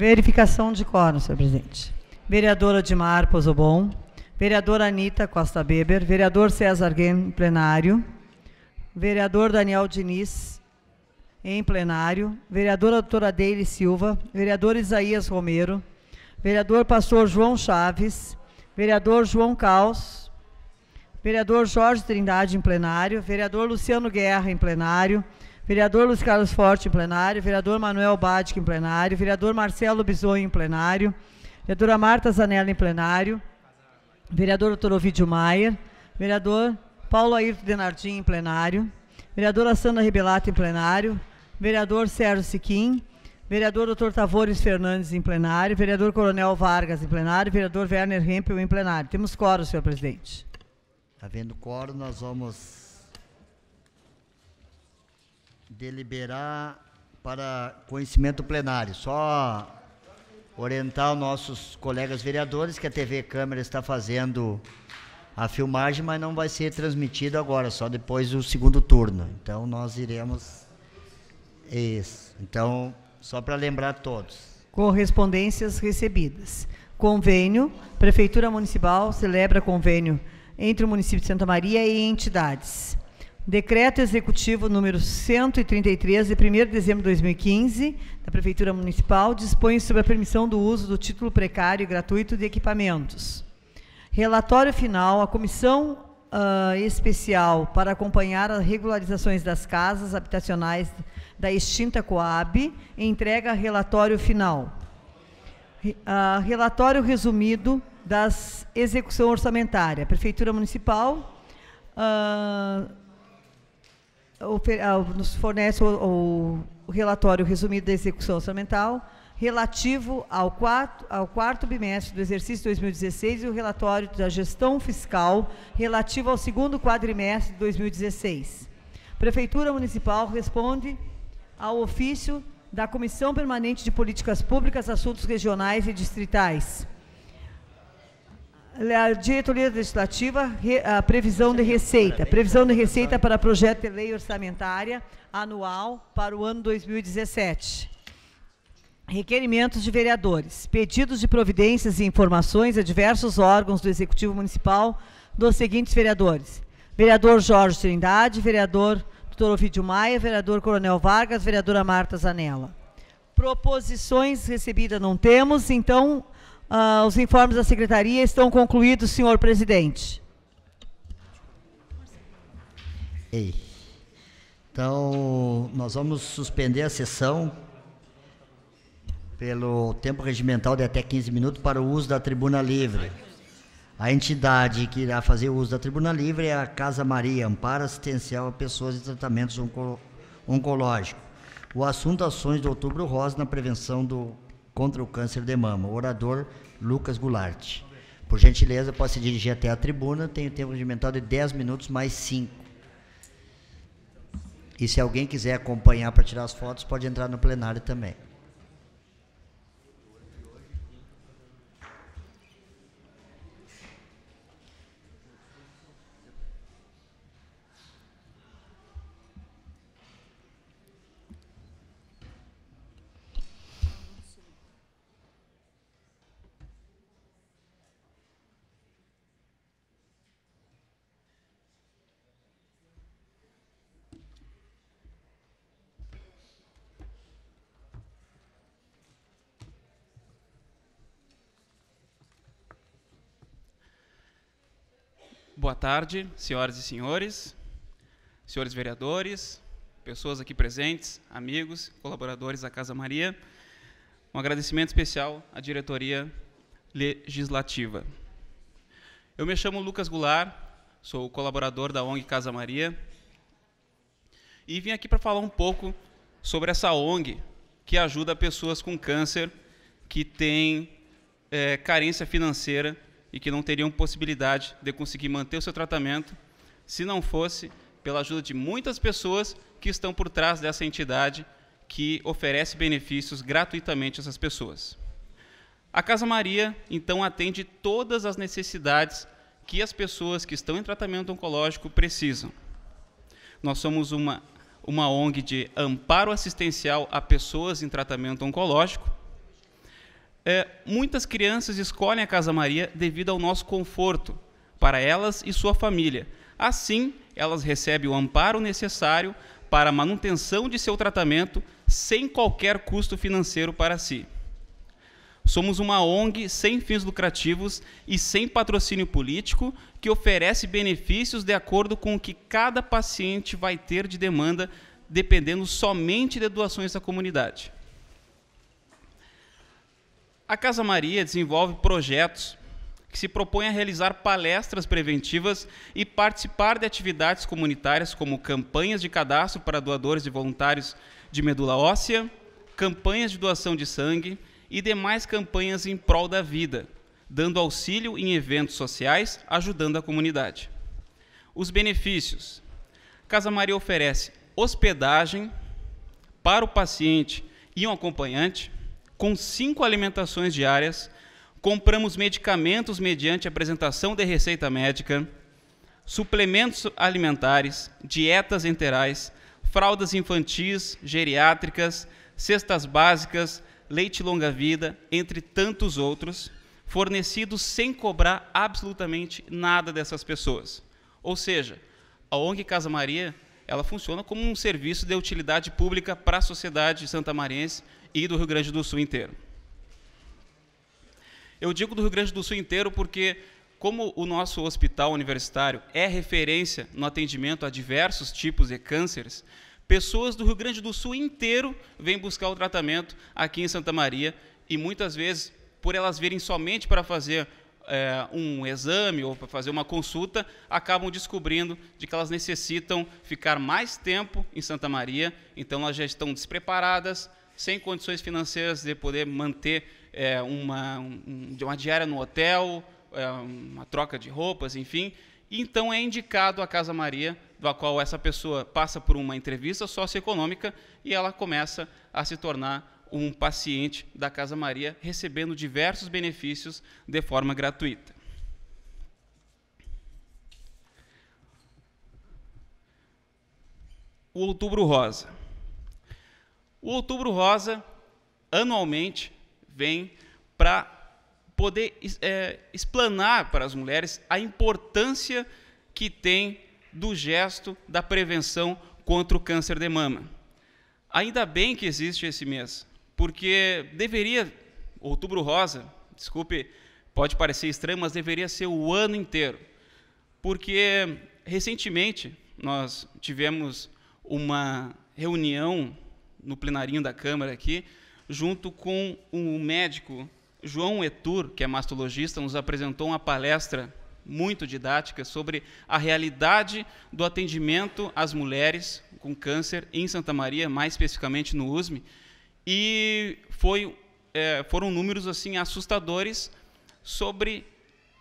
Verificação de quórum, senhor presidente. Vereadora Dimar Pozobon. Vereadora Anita Costa Beber. Vereador César Guen, plenário. Vereador Daniel Diniz, em plenário. Vereadora doutora Deile Silva. Vereador Isaías Romero. Vereador pastor João Chaves. Vereador João Caos. Vereador Jorge Trindade em plenário, vereador Luciano Guerra em plenário, vereador Luiz Carlos Forte em plenário, vereador Manuel Badic em plenário, vereador Marcelo Bisonho em plenário, vereadora Marta Zanella em plenário, vereador Dr. Ovidio Maier, vereador Paulo Ayrton Denardim em plenário, vereadora Sandra Rebelato em plenário, vereador Sérgio Siquim, vereador Dr. Tavores Fernandes em plenário, vereador Coronel Vargas em plenário, vereador Werner Hempel em plenário. Temos quórum, senhor presidente. Havendo tá quórum, nós vamos deliberar para conhecimento plenário. Só orientar os nossos colegas vereadores que a TV Câmara está fazendo a filmagem, mas não vai ser transmitida agora, só depois do segundo turno. Então nós iremos isso. Então, só para lembrar todos. Correspondências recebidas. Convênio, Prefeitura Municipal celebra convênio entre o município de Santa Maria e entidades. Decreto Executivo número 133, de 1 de dezembro de 2015, da Prefeitura Municipal, dispõe sobre a permissão do uso do título precário e gratuito de equipamentos. Relatório final, a Comissão uh, Especial para acompanhar as regularizações das casas habitacionais da extinta Coab entrega relatório final. Uh, relatório resumido das execução orçamentária. Prefeitura Municipal... Uh, ah, nos fornece o, o relatório resumido da execução orçamental relativo ao quarto, ao quarto bimestre do exercício 2016 e o relatório da gestão fiscal relativo ao segundo quadrimestre de 2016. Prefeitura Municipal responde ao ofício da Comissão Permanente de Políticas Públicas, Assuntos Regionais e Distritais. É Diretoria Legislativa, a previsão de receita. Previsão de receita para projeto de lei orçamentária anual para o ano 2017. Requerimentos de vereadores. Pedidos de providências e informações a diversos órgãos do Executivo Municipal dos seguintes vereadores. Vereador Jorge Trindade, vereador Dr. Ovidio Maia, vereador Coronel Vargas, vereadora Marta Zanella. Proposições recebidas não temos, então ah, os informes da secretaria estão concluídos, senhor presidente. Ei. Então, nós vamos suspender a sessão pelo tempo regimental de até 15 minutos para o uso da tribuna livre. A entidade que irá fazer o uso da tribuna livre é a Casa Maria, Amparo Assistencial a Pessoas em Tratamentos Oncológicos. O assunto Ações do Outubro Rosa na Prevenção do contra o câncer de mama, o orador Lucas Goulart. Por gentileza, pode se dirigir até a tribuna, tem o tempo regimental de 10 minutos mais 5. E se alguém quiser acompanhar para tirar as fotos, pode entrar no plenário também. Boa tarde, senhoras e senhores, senhores vereadores, pessoas aqui presentes, amigos, colaboradores da Casa Maria. Um agradecimento especial à diretoria legislativa. Eu me chamo Lucas Goulart, sou colaborador da ONG Casa Maria e vim aqui para falar um pouco sobre essa ONG que ajuda pessoas com câncer que têm é, carência financeira e que não teriam possibilidade de conseguir manter o seu tratamento se não fosse pela ajuda de muitas pessoas que estão por trás dessa entidade que oferece benefícios gratuitamente a essas pessoas. A Casa Maria, então, atende todas as necessidades que as pessoas que estão em tratamento oncológico precisam. Nós somos uma, uma ONG de amparo assistencial a pessoas em tratamento oncológico é, muitas crianças escolhem a Casa Maria devido ao nosso conforto para elas e sua família. Assim, elas recebem o amparo necessário para a manutenção de seu tratamento sem qualquer custo financeiro para si. Somos uma ONG sem fins lucrativos e sem patrocínio político que oferece benefícios de acordo com o que cada paciente vai ter de demanda, dependendo somente de doações da comunidade. A Casa Maria desenvolve projetos que se propõem a realizar palestras preventivas e participar de atividades comunitárias como campanhas de cadastro para doadores e voluntários de medula óssea, campanhas de doação de sangue e demais campanhas em prol da vida, dando auxílio em eventos sociais, ajudando a comunidade. Os benefícios. Casa Maria oferece hospedagem para o paciente e um acompanhante, com cinco alimentações diárias, compramos medicamentos mediante apresentação de receita médica, suplementos alimentares, dietas enterais, fraldas infantis, geriátricas, cestas básicas, leite longa-vida, entre tantos outros, fornecidos sem cobrar absolutamente nada dessas pessoas. Ou seja, a ONG Casa Maria ela funciona como um serviço de utilidade pública para a sociedade santamariense e do Rio Grande do Sul inteiro. Eu digo do Rio Grande do Sul inteiro porque, como o nosso hospital universitário é referência no atendimento a diversos tipos de cânceres, pessoas do Rio Grande do Sul inteiro vêm buscar o tratamento aqui em Santa Maria e muitas vezes, por elas virem somente para fazer é, um exame ou para fazer uma consulta, acabam descobrindo de que elas necessitam ficar mais tempo em Santa Maria, então elas já estão despreparadas, sem condições financeiras de poder manter é, uma, um, uma diária no hotel, é, uma troca de roupas, enfim. Então é indicado a Casa Maria, da qual essa pessoa passa por uma entrevista socioeconômica e ela começa a se tornar um paciente da Casa Maria, recebendo diversos benefícios de forma gratuita. O Outubro Rosa. O Outubro Rosa, anualmente, vem para poder é, explanar para as mulheres a importância que tem do gesto da prevenção contra o câncer de mama. Ainda bem que existe esse mês, porque deveria, Outubro Rosa, desculpe, pode parecer estranho, mas deveria ser o ano inteiro. Porque recentemente nós tivemos uma reunião no plenarinho da Câmara aqui, junto com o um médico João Etur, que é mastologista, nos apresentou uma palestra muito didática sobre a realidade do atendimento às mulheres com câncer em Santa Maria, mais especificamente no USM, e foi, é, foram números assim assustadores sobre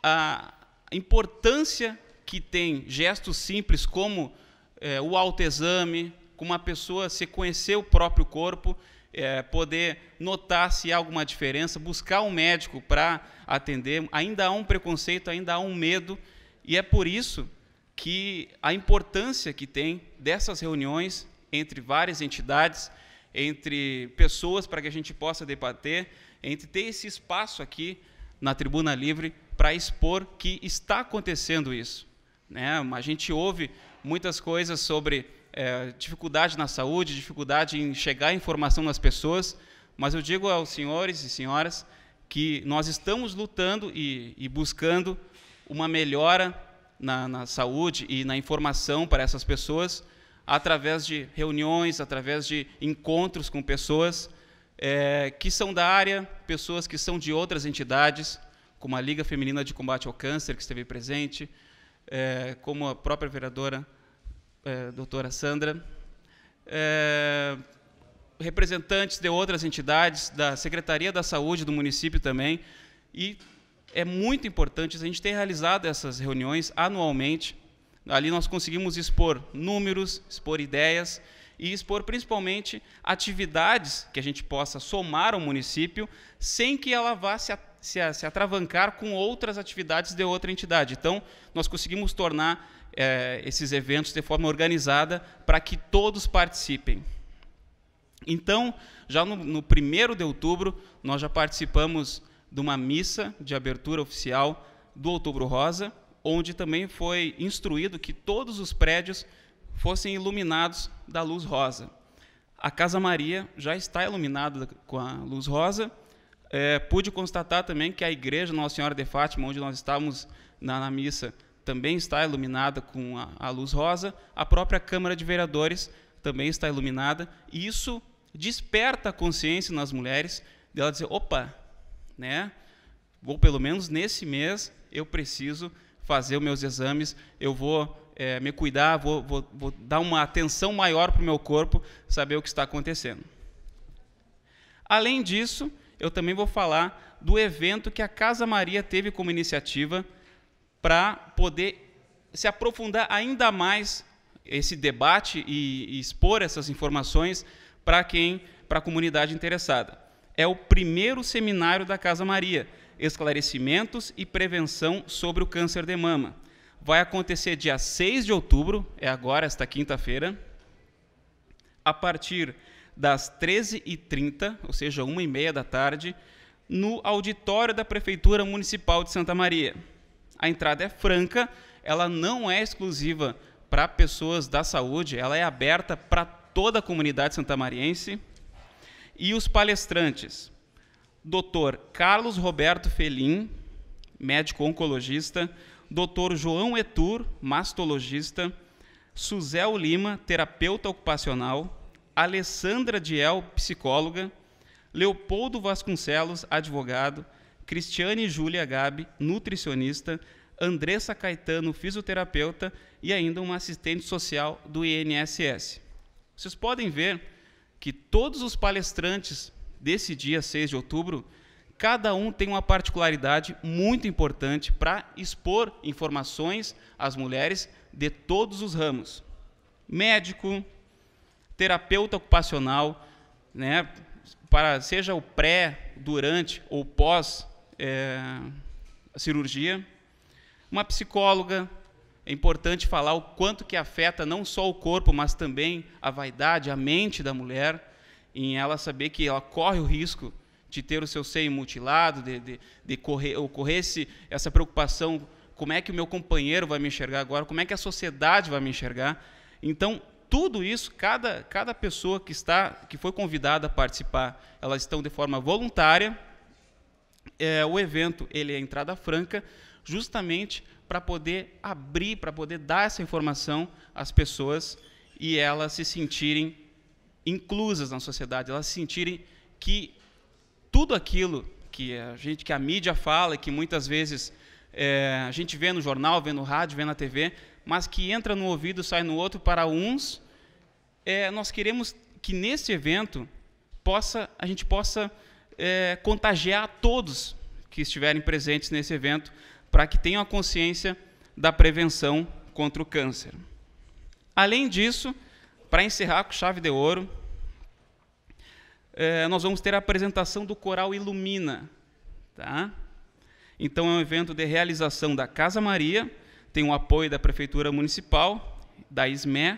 a importância que tem gestos simples como é, o autoexame, com uma pessoa, se conhecer o próprio corpo, é, poder notar se há alguma diferença, buscar um médico para atender. Ainda há um preconceito, ainda há um medo, e é por isso que a importância que tem dessas reuniões entre várias entidades, entre pessoas para que a gente possa debater, entre ter esse espaço aqui na Tribuna Livre para expor que está acontecendo isso. Né? A gente ouve muitas coisas sobre é, dificuldade na saúde, dificuldade em chegar a informação nas pessoas, mas eu digo aos senhores e senhoras que nós estamos lutando e, e buscando uma melhora na, na, saúde e na informação para essas pessoas através de reuniões, através de encontros com pessoas é, que são da área, pessoas que são de outras entidades, como a Liga Feminina de Combate ao Câncer, que esteve presente, é, como a própria vereadora é, doutora Sandra, é, representantes de outras entidades, da Secretaria da Saúde do município também, e é muito importante a gente ter realizado essas reuniões anualmente. Ali nós conseguimos expor números, expor ideias e expor principalmente atividades que a gente possa somar ao município sem que ela vá se, se, se atravancar com outras atividades de outra entidade. Então, nós conseguimos tornar é, esses eventos de forma organizada para que todos participem. Então, já no, no primeiro de outubro, nós já participamos de uma missa de abertura oficial do Outubro Rosa, onde também foi instruído que todos os prédios fossem iluminados da luz rosa. A Casa Maria já está iluminada com a luz rosa. É, pude constatar também que a igreja Nossa Senhora de Fátima, onde nós estávamos na, na missa, também está iluminada com a, a luz rosa, a própria Câmara de Vereadores também está iluminada, e isso desperta a consciência nas mulheres dela dizer, opa, né? vou pelo menos nesse mês eu preciso fazer os meus exames, eu vou é, me cuidar, vou, vou, vou dar uma atenção maior para o meu corpo, saber o que está acontecendo. Além disso, eu também vou falar do evento que a Casa Maria teve como iniciativa para poder se aprofundar ainda mais esse debate e, e expor essas informações para quem, para a comunidade interessada. É o primeiro seminário da Casa Maria, esclarecimentos e prevenção sobre o câncer de mama. Vai acontecer dia 6 de outubro, é agora esta quinta-feira, a partir das 13h30, ou seja, 1h30 da tarde, no auditório da Prefeitura Municipal de Santa Maria. A entrada é franca, ela não é exclusiva para pessoas da saúde, ela é aberta para toda a comunidade santamariense. E os palestrantes: Dr. Carlos Roberto Felim, médico oncologista, Dr. João Etur, mastologista, Suzel Lima, terapeuta ocupacional, Alessandra Diel, psicóloga, Leopoldo Vasconcelos, advogado, Cristiane Júlia Gabi, nutricionista, Andressa Caetano, fisioterapeuta e ainda uma assistente social do INSS. Vocês podem ver que todos os palestrantes desse dia 6 de outubro, cada um tem uma particularidade muito importante para expor informações às mulheres de todos os ramos. Médico, terapeuta ocupacional, né, para seja o pré, durante ou pós é, a cirurgia. Uma psicóloga, é importante falar o quanto que afeta não só o corpo, mas também a vaidade, a mente da mulher, em ela saber que ela corre o risco de ter o seu seio mutilado, de, de, de correr, ocorrer essa preocupação, como é que o meu companheiro vai me enxergar agora, como é que a sociedade vai me enxergar. Então, tudo isso, cada, cada pessoa que está, que foi convidada a participar, elas estão de forma voluntária, é, o evento ele é entrada franca, justamente para poder abrir, para poder dar essa informação às pessoas e elas se sentirem inclusas na sociedade, elas se sentirem que tudo aquilo que a gente, que a mídia fala, que muitas vezes é, a gente vê no jornal, vê no rádio, vê na TV, mas que entra no ouvido, sai no outro para uns, é, nós queremos que nesse evento possa a gente possa é, contagiar a todos que estiverem presentes nesse evento para que tenham a consciência da prevenção contra o câncer. Além disso, para encerrar com chave de ouro, é, nós vamos ter a apresentação do Coral Ilumina. Tá? Então, é um evento de realização da Casa Maria, tem o apoio da Prefeitura Municipal, da ISME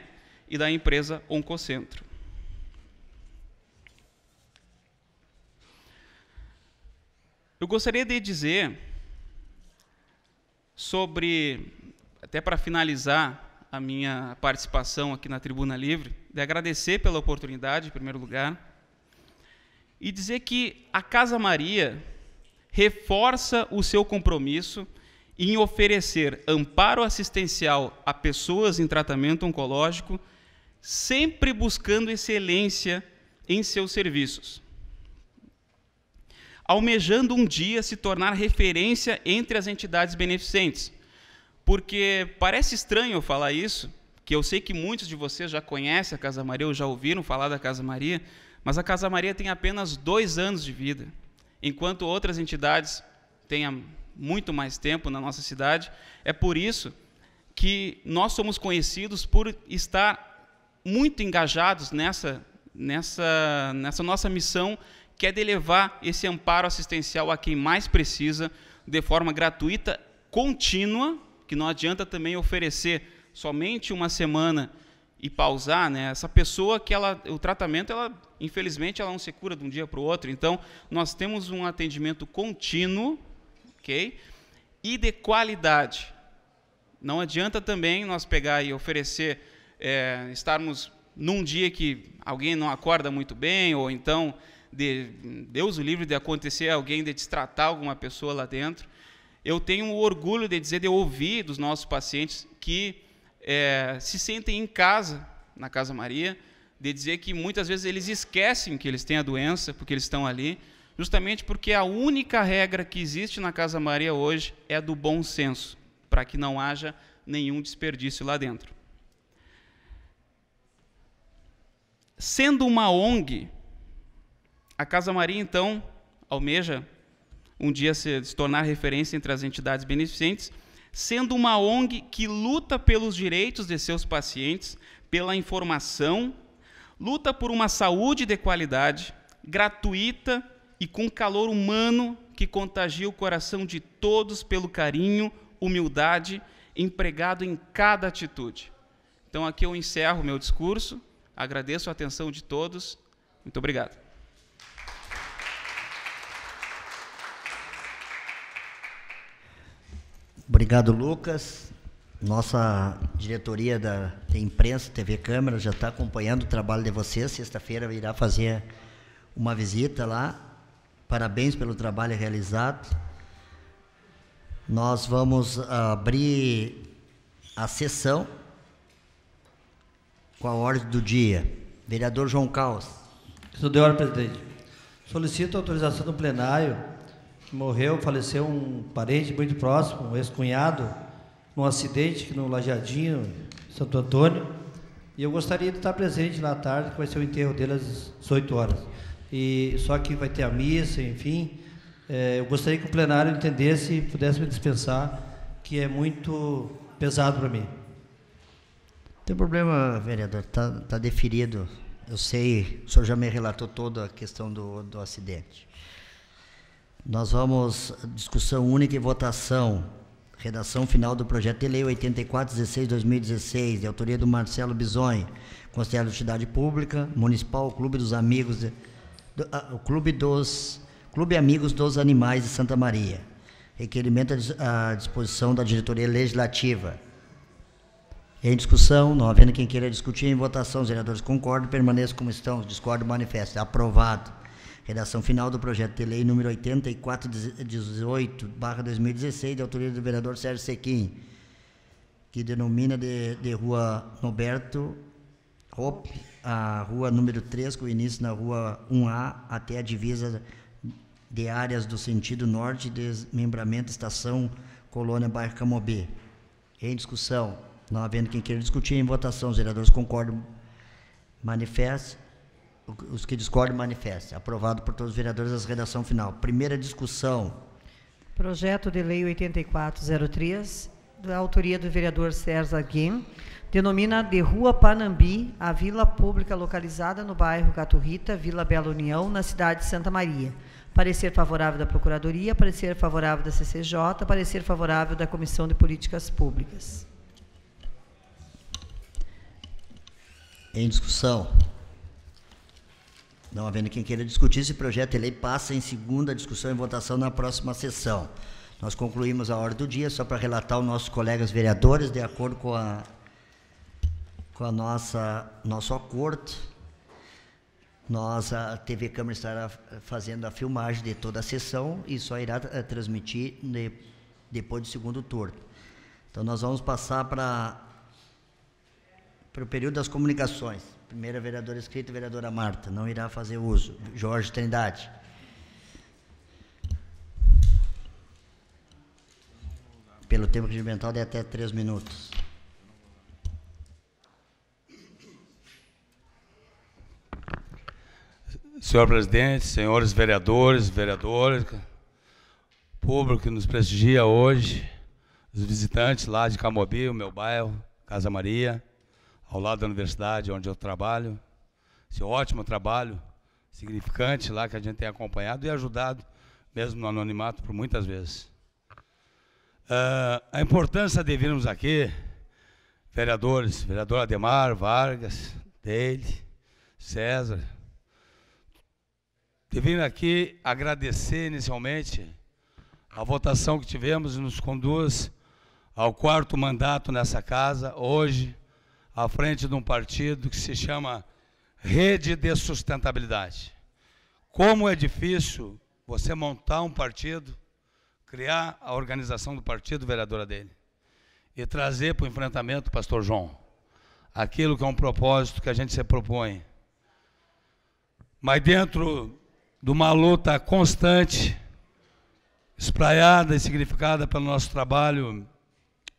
e da empresa Oncocentro. Eu gostaria de dizer sobre, até para finalizar a minha participação aqui na Tribuna Livre, de agradecer pela oportunidade, em primeiro lugar, e dizer que a Casa Maria reforça o seu compromisso em oferecer amparo assistencial a pessoas em tratamento oncológico, sempre buscando excelência em seus serviços almejando um dia se tornar referência entre as entidades beneficentes. Porque parece estranho eu falar isso, que eu sei que muitos de vocês já conhecem a Casa Maria ou já ouviram falar da Casa Maria, mas a Casa Maria tem apenas dois anos de vida, enquanto outras entidades têm muito mais tempo na nossa cidade. É por isso que nós somos conhecidos por estar muito engajados nessa, nessa, nessa nossa missão quer é de levar esse amparo assistencial a quem mais precisa, de forma gratuita, contínua, que não adianta também oferecer somente uma semana e pausar, né? Essa pessoa que ela, o tratamento, ela, infelizmente, ela não se cura de um dia para o outro. Então, nós temos um atendimento contínuo, ok? E de qualidade. Não adianta também nós pegar e oferecer, é, estarmos num dia que alguém não acorda muito bem ou então de Deus o livre de acontecer alguém de destratar alguma pessoa lá dentro. Eu tenho o orgulho de dizer, de ouvir dos nossos pacientes que é, se sentem em casa, na Casa Maria, de dizer que muitas vezes eles esquecem que eles têm a doença, porque eles estão ali, justamente porque a única regra que existe na Casa Maria hoje é do bom senso, para que não haja nenhum desperdício lá dentro. Sendo uma ONG, a Casa Maria, então, almeja um dia se, se tornar referência entre as entidades beneficentes, sendo uma ONG que luta pelos direitos de seus pacientes, pela informação, luta por uma saúde de qualidade, gratuita e com calor humano que contagia o coração de todos pelo carinho, humildade empregado em cada atitude. Então aqui eu encerro meu discurso, agradeço a atenção de todos. Muito obrigado. Obrigado, Lucas. Nossa diretoria da imprensa, TV Câmara, já está acompanhando o trabalho de vocês. Sexta-feira irá fazer uma visita lá. Parabéns pelo trabalho realizado. Nós vamos abrir a sessão com a ordem do dia. Vereador João Caos. Senhor de presidente. Solicito autorização do plenário que morreu, faleceu um parente muito próximo, um ex-cunhado, num acidente no Lajadinho, Santo Antônio. E eu gostaria de estar presente na tarde, que vai ser o enterro dele às 18 horas. E só que vai ter a missa, enfim. É, eu gostaria que o plenário entendesse e pudesse me dispensar, que é muito pesado para mim. Não tem problema, vereador, está tá deferido. Eu sei, o senhor já me relatou toda a questão do, do acidente. Nós vamos discussão única e votação. Redação final do projeto de lei 8416-2016, de autoria do Marcelo Bisonho, Conselheiro de Cidade Pública, Municipal Clube dos Amigos, de, ah, Clube dos Clube Amigos dos Animais de Santa Maria. Requerimento à disposição da diretoria legislativa. Em discussão, não havendo quem queira discutir, em votação, os vereadores concordam, permaneçam como estão, discordam, manifesta Aprovado. Redação final do projeto de lei número 8418-2016, de autoria do vereador Sérgio Sequim, que denomina de, de Rua Noberto Hope, a rua número 3, com início na Rua 1A, até a divisa de áreas do sentido norte, desmembramento, estação Colônia, bairro Camobê. Em discussão. Não havendo quem queira discutir, em votação. Os vereadores concordam. Manifeste. Os que discordam, manifestem. Aprovado por todos os vereadores, a redação final. Primeira discussão. Projeto de Lei 8403, da autoria do vereador César Guim denomina de Rua Panambi a vila pública localizada no bairro Gaturrita Vila Bela União, na cidade de Santa Maria. Parecer favorável da Procuradoria, parecer favorável da CCJ, parecer favorável da Comissão de Políticas Públicas. Em discussão. Não havendo quem queira discutir, esse projeto de lei passa em segunda discussão e votação na próxima sessão. Nós concluímos a hora do dia, só para relatar aos nossos colegas vereadores, de acordo com a, com a nossa nosso acordo, nós, a TV Câmara estará fazendo a filmagem de toda a sessão e só irá eh, transmitir de, depois do segundo turno. Então, nós vamos passar para para o período das comunicações. Primeira vereadora escrita, vereadora Marta, não irá fazer uso. Jorge Trindade. Pelo tempo regimental de até três minutos. Senhor presidente, senhores vereadores, vereadoras, público que nos prestigia hoje, os visitantes lá de Camobi, o meu bairro, Casa Maria ao lado da universidade, onde eu trabalho. Esse ótimo trabalho, significante lá, que a gente tem acompanhado e ajudado, mesmo no anonimato, por muitas vezes. Uh, a importância de virmos aqui, vereadores, vereador Ademar, Vargas, Deile, César, de vir aqui agradecer inicialmente a votação que tivemos e nos conduz ao quarto mandato nessa casa, hoje, à frente de um partido que se chama Rede de Sustentabilidade. Como é difícil você montar um partido, criar a organização do partido, vereadora dele, e trazer para o enfrentamento, pastor João, aquilo que é um propósito que a gente se propõe. Mas dentro de uma luta constante, espraiada e significada pelo nosso trabalho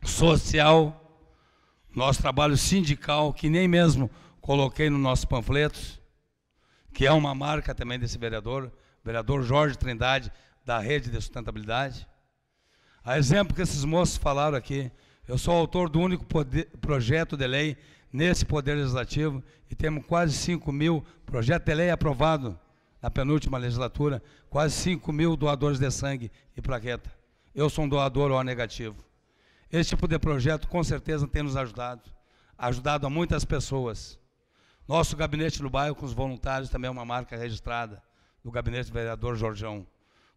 social, nosso trabalho sindical, que nem mesmo coloquei no nosso panfletos, que é uma marca também desse vereador, vereador Jorge Trindade, da Rede de Sustentabilidade. A exemplo que esses moços falaram aqui, eu sou autor do único poder, projeto de lei nesse Poder Legislativo e temos quase 5 mil projetos de lei aprovado na penúltima legislatura, quase 5 mil doadores de sangue e plaqueta. Eu sou um doador O negativo. Esse tipo de projeto com certeza tem nos ajudado, ajudado a muitas pessoas. Nosso gabinete no bairro com os voluntários também é uma marca registrada do gabinete do vereador Jorgeão,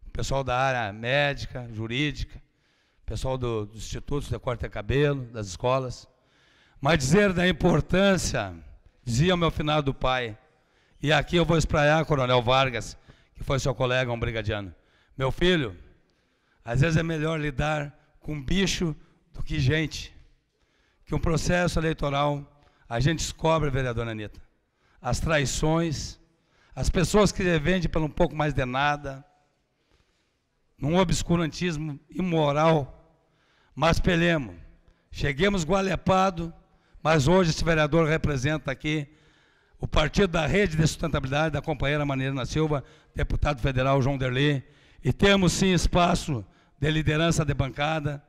O pessoal da área médica, jurídica, pessoal do, dos institutos de corte de cabelo, das escolas. Mas dizer da importância, dizia meu finado pai, e aqui eu vou espraiar Coronel Vargas, que foi seu colega, um brigadiano. Meu filho, às vezes é melhor lidar com um bicho do que gente, que um processo eleitoral a gente descobre, vereadora Anitta, as traições, as pessoas que vendem pelo um pouco mais de nada, num obscurantismo imoral, mas pelemos, cheguemos gualepado, mas hoje esse vereador representa aqui o partido da rede de sustentabilidade da companheira da Silva, deputado federal João Derli, e temos sim espaço de liderança de bancada,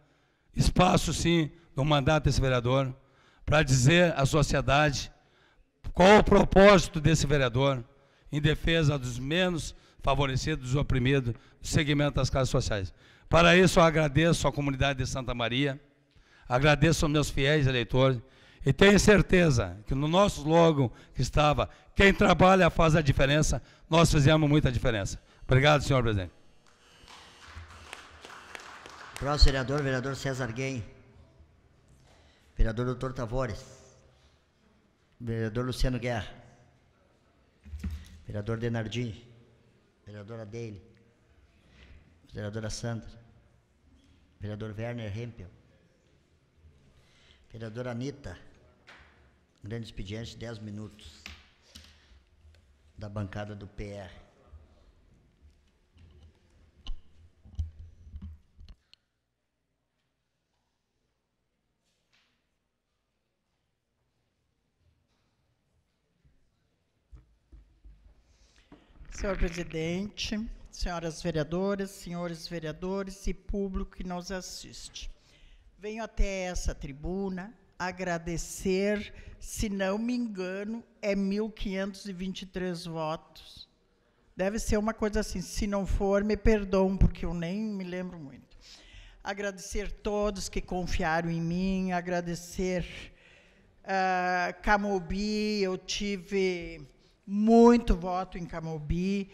espaço, sim, no mandato desse vereador, para dizer à sociedade qual o propósito desse vereador em defesa dos menos favorecidos, dos oprimidos, do segmento das classes sociais. Para isso, eu agradeço à comunidade de Santa Maria, agradeço aos meus fiéis eleitores e tenho certeza que no nosso logo que estava quem trabalha faz a diferença, nós fizemos muita diferença. Obrigado, senhor presidente. Próximo vereador, vereador César Guem. Vereador Doutor Tavares. Vereador Luciano Guerra. Vereador Denardini, Vereadora Dele. Vereadora Sandra. Vereador Werner Hempel. Vereadora Anitta. Grande expediente, 10 minutos. Da bancada do PR. Senhor presidente, senhoras vereadoras, senhores vereadores e público que nos assiste. Venho até essa tribuna agradecer, se não me engano, é 1.523 votos. Deve ser uma coisa assim, se não for, me perdoam, porque eu nem me lembro muito. Agradecer todos que confiaram em mim, agradecer uh, Camobi, eu tive muito voto em Camobi,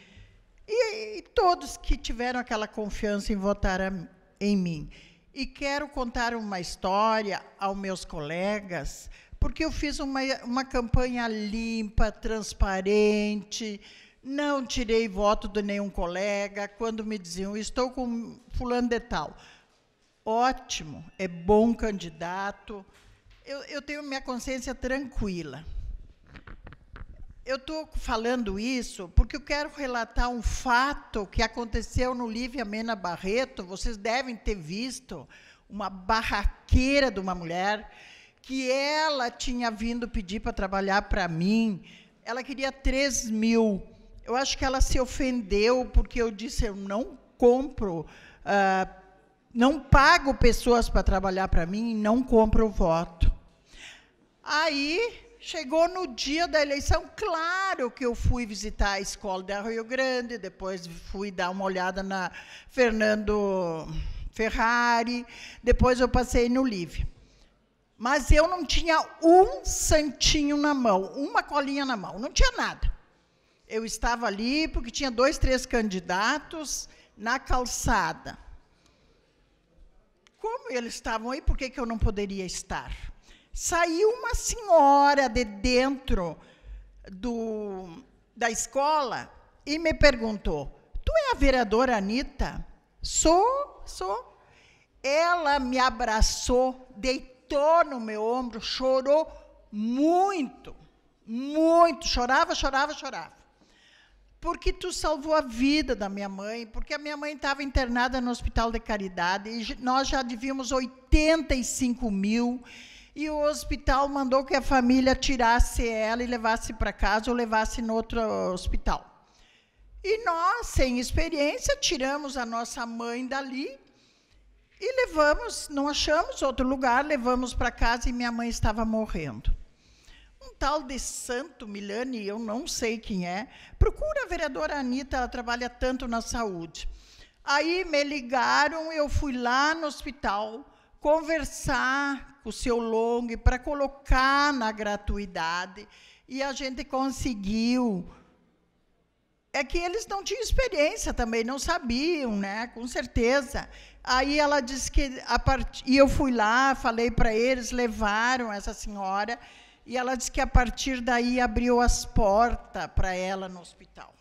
e, e todos que tiveram aquela confiança em votar a, em mim. E quero contar uma história aos meus colegas, porque eu fiz uma, uma campanha limpa, transparente, não tirei voto de nenhum colega. Quando me diziam, estou com fulano de tal. Ótimo, é bom candidato. Eu, eu tenho minha consciência tranquila. Eu estou falando isso porque eu quero relatar um fato que aconteceu no Lívia Mena Barreto. Vocês devem ter visto uma barraqueira de uma mulher que ela tinha vindo pedir para trabalhar para mim. Ela queria 3 mil. Eu acho que ela se ofendeu porque eu disse: eu não compro, ah, não pago pessoas para trabalhar para mim e não compro voto. Aí Chegou no dia da eleição, claro que eu fui visitar a escola da Rio Grande, depois fui dar uma olhada na Fernando Ferrari, depois eu passei no Livre. Mas eu não tinha um santinho na mão, uma colinha na mão, não tinha nada. Eu estava ali porque tinha dois, três candidatos na calçada. Como eles estavam aí, por que, que eu não poderia estar? saiu uma senhora de dentro do, da escola e me perguntou: Tu é a vereadora Anitta? Sou, sou. Ela me abraçou, deitou no meu ombro, chorou muito, muito. Chorava, chorava, chorava. Porque tu salvou a vida da minha mãe, porque a minha mãe estava internada no hospital de caridade e nós já devíamos 85 mil. E o hospital mandou que a família tirasse ela e levasse para casa ou levasse no outro hospital. E nós, sem experiência, tiramos a nossa mãe dali e levamos, não achamos outro lugar, levamos para casa e minha mãe estava morrendo. Um tal de Santo Milani, eu não sei quem é, procura a vereadora Anitta, ela trabalha tanto na saúde. Aí me ligaram, eu fui lá no hospital conversar o seu long, para colocar na gratuidade. E a gente conseguiu. É que eles não tinham experiência também, não sabiam, né? Com certeza. Aí ela disse que a part... e eu fui lá, falei para eles, levaram essa senhora e ela disse que a partir daí abriu as portas para ela no hospital.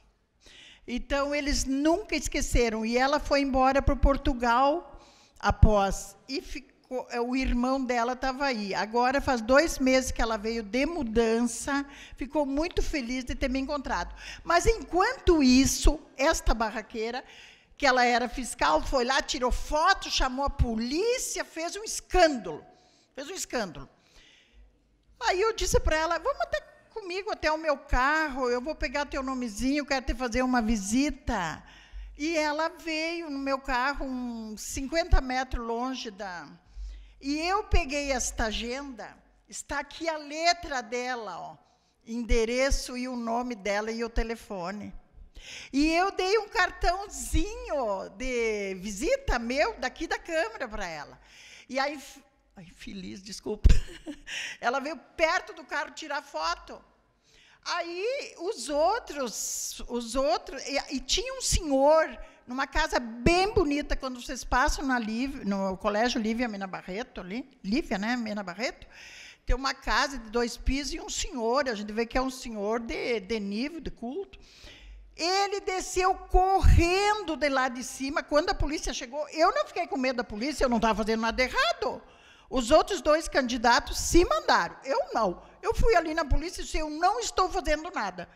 Então eles nunca esqueceram e ela foi embora para Portugal após e fi... É, o irmão dela estava aí. Agora faz dois meses que ela veio de mudança, ficou muito feliz de ter me encontrado. Mas enquanto isso, esta barraqueira, que ela era fiscal, foi lá, tirou foto, chamou a polícia, fez um escândalo. Fez um escândalo. Aí eu disse para ela: vamos até comigo até o meu carro, eu vou pegar teu nomezinho, quero te fazer uma visita. E ela veio no meu carro, uns 50 metros longe da, e eu peguei esta agenda, está aqui a letra dela, ó, endereço e o nome dela e o telefone. E eu dei um cartãozinho de visita meu daqui da câmera para ela. E aí, infeliz, desculpa, ela veio perto do carro tirar foto. Aí os outros, os outros, e, e tinha um senhor numa casa bem bonita, quando vocês passam na Liv, no Colégio Lívia Mena Barreto, ali, Lívia, né, Mena Barreto, tem uma casa de dois pisos e um senhor, a gente vê que é um senhor de, de nível, de culto. Ele desceu correndo de lá de cima. Quando a polícia chegou, eu não fiquei com medo da polícia, eu não estava fazendo nada errado. Os outros dois candidatos se mandaram. Eu não. Eu fui ali na polícia e disse: eu não estou fazendo nada.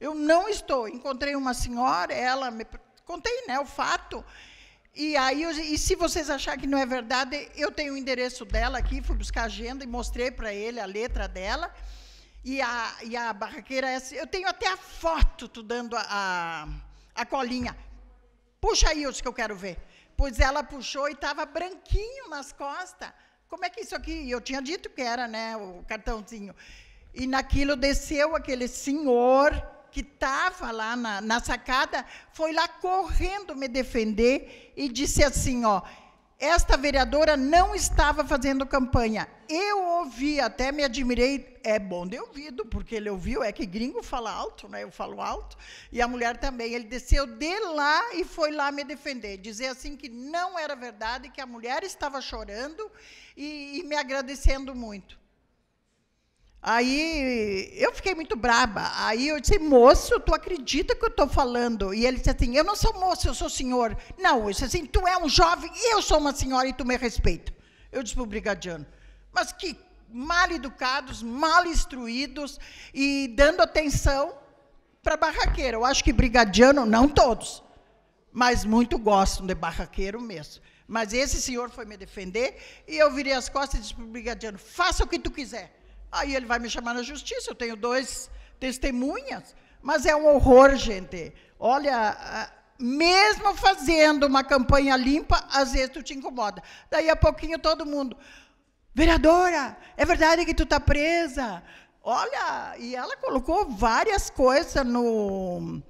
Eu não estou. Encontrei uma senhora, ela me contei né, o fato. E aí, eu, e se vocês acharem que não é verdade, eu tenho o endereço dela aqui, fui buscar a agenda e mostrei para ele a letra dela. E a, e a barraqueira, é assim, eu tenho até a foto, tu dando a, a, a colinha. Puxa aí, eu que eu quero ver. Pois ela puxou e estava branquinho nas costas. Como é que isso aqui? Eu tinha dito que era, né, o cartãozinho. E naquilo desceu aquele senhor que estava lá na, na sacada, foi lá correndo me defender e disse assim, ó, esta vereadora não estava fazendo campanha. Eu ouvi, até me admirei, é bom de ouvido, porque ele ouviu, é que gringo fala alto, né? eu falo alto, e a mulher também. Ele desceu de lá e foi lá me defender, dizer assim que não era verdade, que a mulher estava chorando e, e me agradecendo muito. Aí eu fiquei muito braba. Aí eu disse, moço, tu acredita que eu estou falando? E ele disse assim, eu não sou moço, eu sou senhor. Não, eu disse assim, tu é um jovem, e eu sou uma senhora e tu me respeita. Eu disse para o brigadiano, mas que mal educados, mal instruídos e dando atenção para barraqueiro. Eu acho que brigadiano, não todos, mas muito gostam de barraqueiro mesmo. Mas esse senhor foi me defender e eu virei as costas e disse para o brigadiano, faça o que tu quiser. Aí ele vai me chamar na justiça, eu tenho dois testemunhas. Mas é um horror, gente. Olha, mesmo fazendo uma campanha limpa, às vezes tu te incomoda. Daí a pouquinho todo mundo, vereadora, é verdade que tu está presa? Olha, e ela colocou várias coisas no,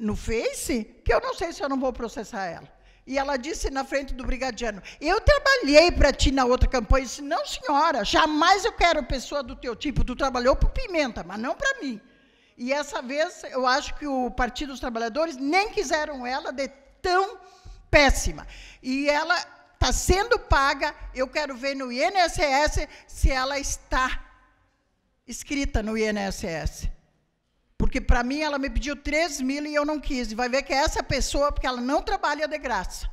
no Face que eu não sei se eu não vou processar ela. E ela disse na frente do brigadiano: Eu trabalhei para ti na outra campanha. Eu disse: Não, senhora, jamais eu quero pessoa do teu tipo. Tu trabalhou para Pimenta, mas não para mim. E essa vez, eu acho que o Partido dos Trabalhadores nem quiseram ela de tão péssima. E ela está sendo paga, eu quero ver no INSS se ela está escrita no INSS. Porque para mim ela me pediu 3 mil e eu não quis. E vai ver que é essa pessoa, porque ela não trabalha de graça.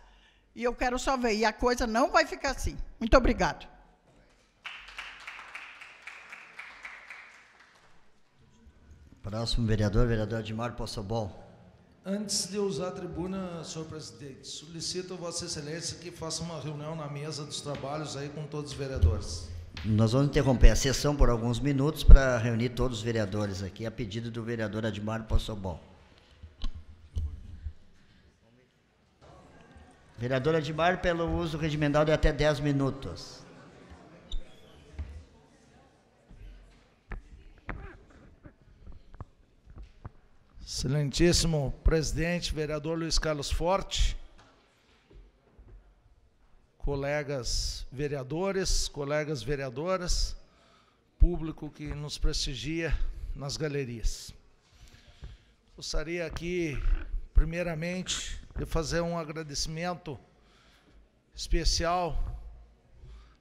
E eu quero só ver. E a coisa não vai ficar assim. Muito obrigado. Próximo vereador, vereador Admar Possobol. Antes de usar a tribuna, senhor presidente, solicito a Vossa Excelência que faça uma reunião na mesa dos trabalhos aí com todos os vereadores. Nós vamos interromper a sessão por alguns minutos para reunir todos os vereadores aqui, a pedido do vereador Admar Possobol. Vereador Admar, pelo uso regimental de até 10 minutos. Excelentíssimo presidente, vereador Luiz Carlos Forte, colegas vereadores, colegas vereadoras, público que nos prestigia nas galerias. Gostaria aqui, primeiramente, de fazer um agradecimento especial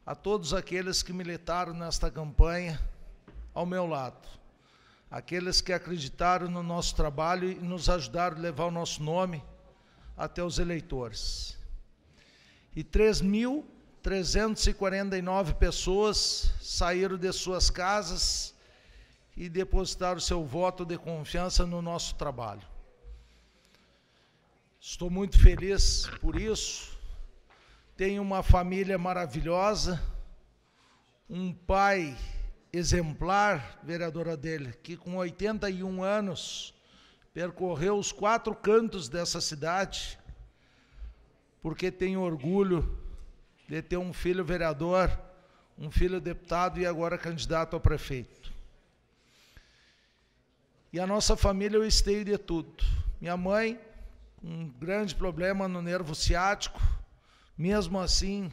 a todos aqueles que militaram nesta campanha ao meu lado, aqueles que acreditaram no nosso trabalho e nos ajudaram a levar o nosso nome até os eleitores e 3.349 pessoas saíram de suas casas e depositaram seu voto de confiança no nosso trabalho. Estou muito feliz por isso. Tenho uma família maravilhosa, um pai exemplar, vereadora dele, que com 81 anos percorreu os quatro cantos dessa cidade porque tenho orgulho de ter um filho vereador, um filho deputado e agora candidato a prefeito. E a nossa família eu esteio de tudo. Minha mãe, um grande problema no nervo ciático, mesmo assim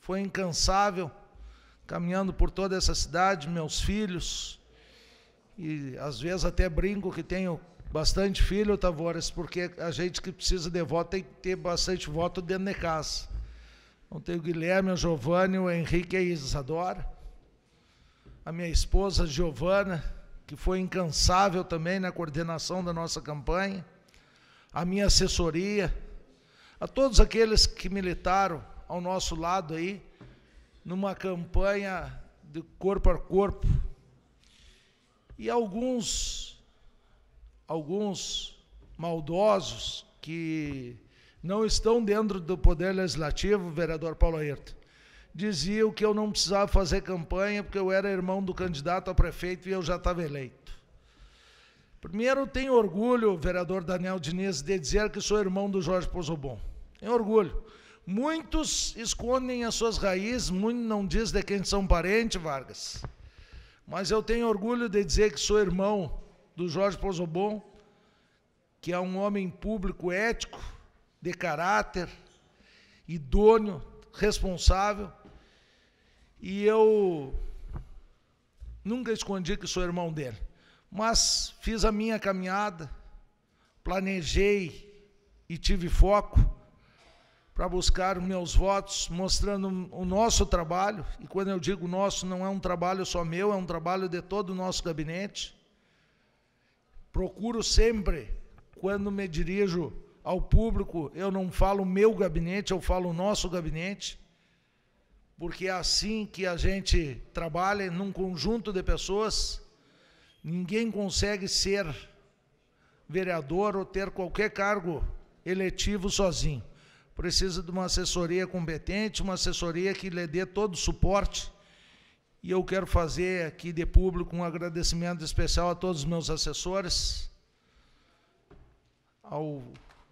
foi incansável, caminhando por toda essa cidade, meus filhos, e às vezes até brinco que tenho Bastante filho, Tavores, porque a gente que precisa de voto tem que ter bastante voto dentro de casa. Então tem o Guilherme, o Giovanni, o Henrique e a Isadora. A minha esposa, Giovana, que foi incansável também na coordenação da nossa campanha. A minha assessoria. A todos aqueles que militaram ao nosso lado aí, numa campanha de corpo a corpo. E alguns alguns maldosos que não estão dentro do Poder Legislativo, vereador Paulo Ayrton, diziam que eu não precisava fazer campanha porque eu era irmão do candidato a prefeito e eu já estava eleito. Primeiro, tenho orgulho, vereador Daniel Diniz, de dizer que sou irmão do Jorge Pozobon. Tenho orgulho. Muitos escondem as suas raízes, muitos não dizem de quem são parente, Vargas. Mas eu tenho orgulho de dizer que sou irmão do Jorge Pozobon, que é um homem público ético, de caráter, idôneo, responsável. E eu nunca escondi que sou irmão dele, mas fiz a minha caminhada, planejei e tive foco para buscar os meus votos, mostrando o nosso trabalho. E quando eu digo nosso, não é um trabalho só meu, é um trabalho de todo o nosso gabinete. Procuro sempre, quando me dirijo ao público, eu não falo meu gabinete, eu falo nosso gabinete, porque é assim que a gente trabalha num conjunto de pessoas. Ninguém consegue ser vereador ou ter qualquer cargo eletivo sozinho. Precisa de uma assessoria competente, uma assessoria que lhe dê todo o suporte e eu quero fazer aqui de público um agradecimento especial a todos os meus assessores, ao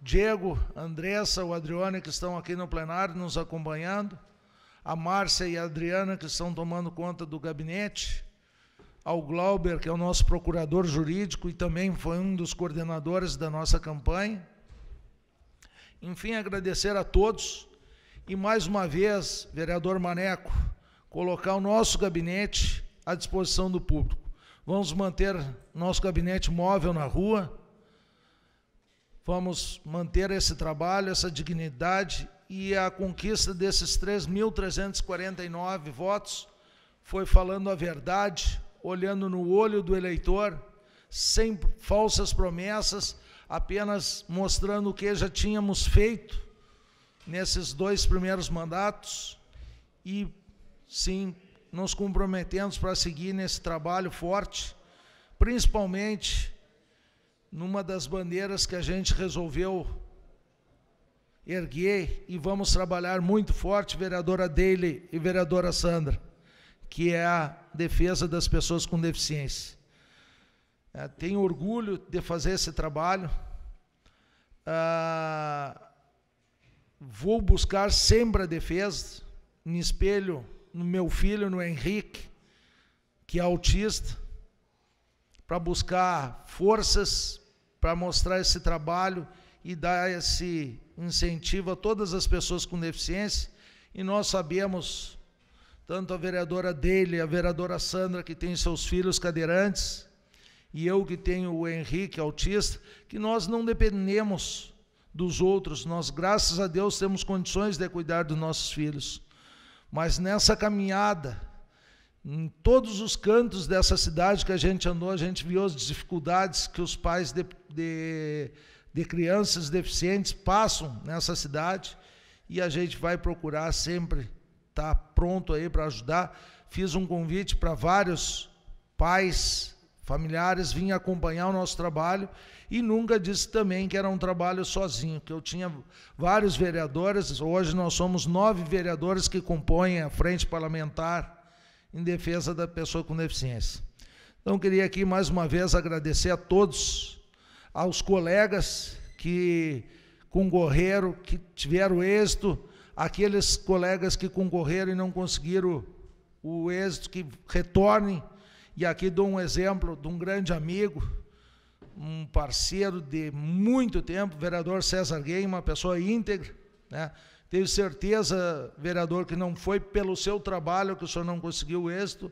Diego, Andressa, o Adriane, que estão aqui no plenário nos acompanhando, a Márcia e a Adriana, que estão tomando conta do gabinete, ao Glauber, que é o nosso procurador jurídico e também foi um dos coordenadores da nossa campanha. Enfim, agradecer a todos e mais uma vez, vereador Maneco, colocar o nosso gabinete à disposição do público. Vamos manter nosso gabinete móvel na rua, vamos manter esse trabalho, essa dignidade e a conquista desses 3.349 votos foi falando a verdade, olhando no olho do eleitor, sem falsas promessas, apenas mostrando o que já tínhamos feito nesses dois primeiros mandatos e sim, nos comprometemos para seguir nesse trabalho forte, principalmente numa das bandeiras que a gente resolveu erguer e vamos trabalhar muito forte, vereadora Daly e vereadora Sandra, que é a defesa das pessoas com deficiência. É, tenho orgulho de fazer esse trabalho. Ah, vou buscar sempre a defesa, me espelho no meu filho, no Henrique, que é autista, para buscar forças para mostrar esse trabalho e dar esse incentivo a todas as pessoas com deficiência. E nós sabemos, tanto a vereadora dele, a vereadora Sandra, que tem seus filhos cadeirantes, e eu que tenho o Henrique, autista, que nós não dependemos dos outros, nós, graças a Deus, temos condições de cuidar dos nossos filhos. Mas nessa caminhada, em todos os cantos dessa cidade que a gente andou, a gente viu as dificuldades que os pais de, de, de crianças deficientes passam nessa cidade e a gente vai procurar sempre estar tá pronto aí para ajudar. Fiz um convite para vários pais, familiares, virem acompanhar o nosso trabalho e nunca disse também que era um trabalho sozinho, que eu tinha vários vereadores, hoje nós somos nove vereadores que compõem a frente parlamentar em defesa da pessoa com deficiência. Então, queria aqui mais uma vez agradecer a todos, aos colegas que concorreram, que tiveram êxito, aqueles colegas que concorreram e não conseguiram o êxito, que retornem. E aqui dou um exemplo de um grande amigo, um parceiro de muito tempo, vereador César Gay, uma pessoa íntegra, né? Tenho certeza, vereador, que não foi pelo seu trabalho que o senhor não conseguiu êxito,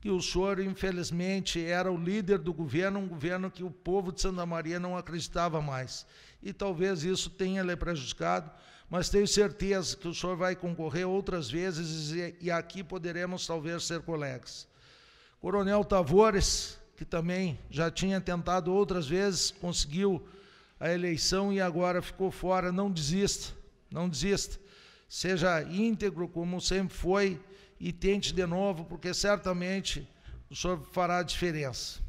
que o senhor, infelizmente, era o líder do governo, um governo que o povo de Santa Maria não acreditava mais. E talvez isso tenha lhe prejudicado, mas tenho certeza que o senhor vai concorrer outras vezes e, aqui poderemos, talvez, ser colegas. Coronel Tavores, que também já tinha tentado outras vezes, conseguiu a eleição e agora ficou fora. Não desista, não desista. Seja íntegro como sempre foi e tente de novo, porque certamente o senhor fará a diferença.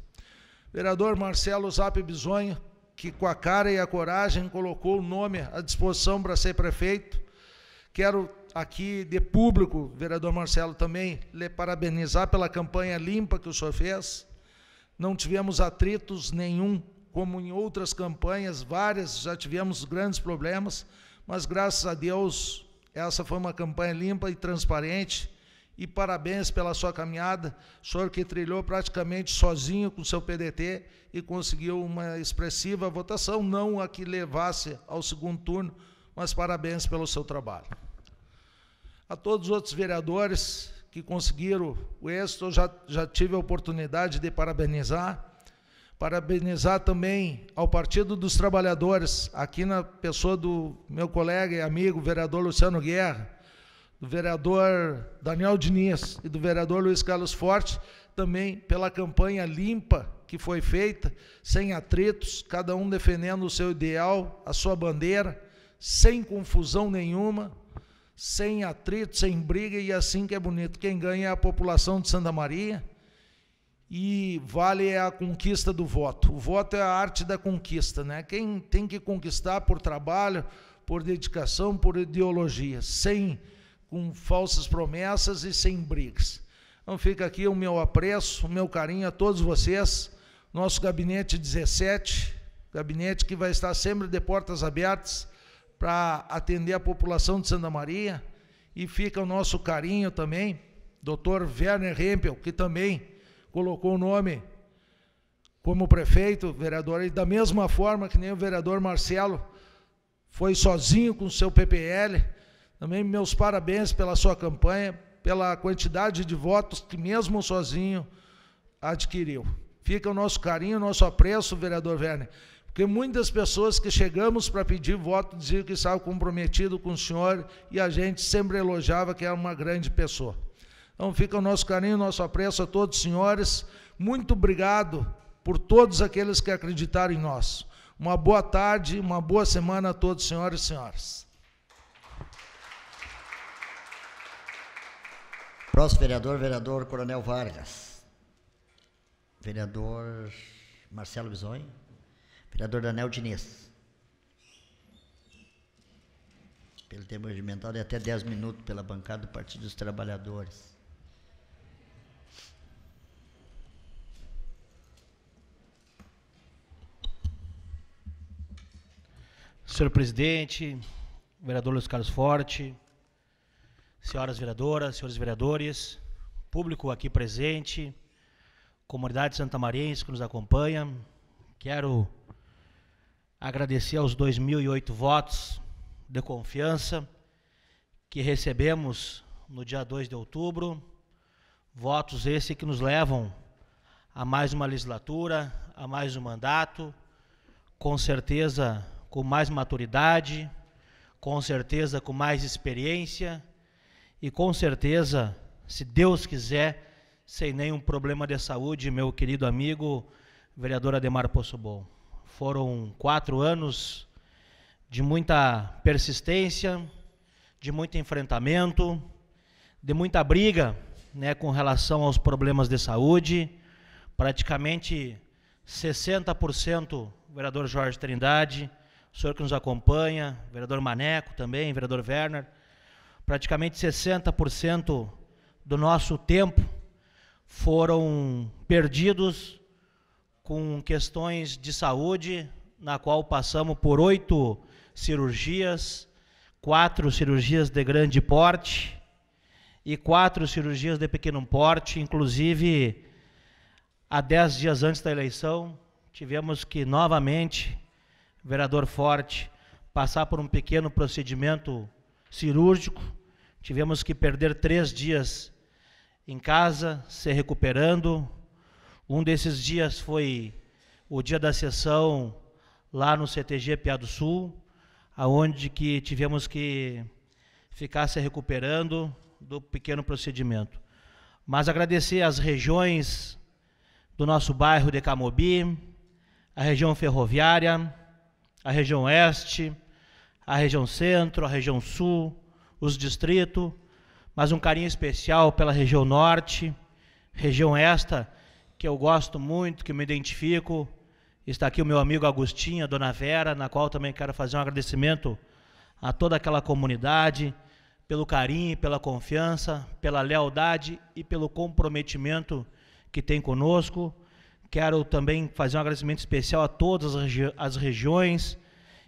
Vereador Marcelo Zap Bisonho, que com a cara e a coragem colocou o nome à disposição para ser prefeito. Quero aqui de público, vereador Marcelo, também lhe parabenizar pela campanha limpa que o senhor fez não tivemos atritos nenhum, como em outras campanhas, várias já tivemos grandes problemas, mas graças a Deus essa foi uma campanha limpa e transparente. E parabéns pela sua caminhada, o senhor que trilhou praticamente sozinho com o seu PDT e conseguiu uma expressiva votação, não a que levasse ao segundo turno, mas parabéns pelo seu trabalho. A todos os outros vereadores que conseguiram o êxito, eu já, já tive a oportunidade de parabenizar. Parabenizar também ao Partido dos Trabalhadores, aqui na pessoa do meu colega e amigo, vereador Luciano Guerra, do vereador Daniel Diniz e do vereador Luiz Carlos Forte, também pela campanha limpa que foi feita, sem atritos, cada um defendendo o seu ideal, a sua bandeira, sem confusão nenhuma, sem atrito, sem briga, e assim que é bonito. Quem ganha é a população de Santa Maria e vale é a conquista do voto. O voto é a arte da conquista, né? Quem tem que conquistar por trabalho, por dedicação, por ideologia, sem com falsas promessas e sem brigas. Então fica aqui o meu apreço, o meu carinho a todos vocês. Nosso gabinete 17, gabinete que vai estar sempre de portas abertas para atender a população de Santa Maria. E fica o nosso carinho também, doutor Werner Rempel, que também colocou o nome como prefeito, vereador, e da mesma forma que nem o vereador Marcelo foi sozinho com o seu PPL. Também meus parabéns pela sua campanha, pela quantidade de votos que mesmo sozinho adquiriu. Fica o nosso carinho, o nosso apreço, vereador Werner. Porque muitas pessoas que chegamos para pedir voto diziam que estava comprometido com o senhor e a gente sempre elogiava que era uma grande pessoa. Então fica o nosso carinho, nosso apreço a todos os senhores. Muito obrigado por todos aqueles que acreditaram em nós. Uma boa tarde, uma boa semana a todos, senhoras e senhores. Próximo vereador, vereador Coronel Vargas. Vereador Marcelo Bisonho. Vereador Daniel Diniz. Pelo tempo regimental de é até 10 minutos pela bancada do Partido dos Trabalhadores. Senhor presidente, vereador Luiz Carlos Forte, senhoras vereadoras, senhores vereadores, público aqui presente, comunidade santamarense que nos acompanha, quero agradecer aos 2008 votos de confiança que recebemos no dia 2 de outubro, votos esses que nos levam a mais uma legislatura, a mais um mandato, com certeza com mais maturidade, com certeza com mais experiência e com certeza, se Deus quiser, sem nenhum problema de saúde, meu querido amigo vereador Ademar Poço Bom. Foram quatro anos de muita persistência, de muito enfrentamento, de muita briga né, com relação aos problemas de saúde. Praticamente 60%, vereador Jorge Trindade, o senhor que nos acompanha, vereador Maneco também, vereador Werner, praticamente 60% do nosso tempo foram perdidos com questões de saúde, na qual passamos por oito cirurgias, quatro cirurgias de grande porte e quatro cirurgias de pequeno porte, inclusive há dez dias antes da eleição, tivemos que novamente, vereador Forte, passar por um pequeno procedimento cirúrgico, tivemos que perder três dias em casa, se recuperando, um desses dias foi o dia da sessão lá no CTG Piá do Sul, aonde que tivemos que ficar se recuperando do pequeno procedimento. Mas agradecer às regiões do nosso bairro de Camobi, a região ferroviária, a região oeste, a região centro, a região sul, os distritos, mas um carinho especial pela região norte, região esta que eu gosto muito, que me identifico. Está aqui o meu amigo Agostinho, a dona Vera, na qual também quero fazer um agradecimento a toda aquela comunidade, pelo carinho, pela confiança, pela lealdade e pelo comprometimento que tem conosco. Quero também fazer um agradecimento especial a todas as, regi as regiões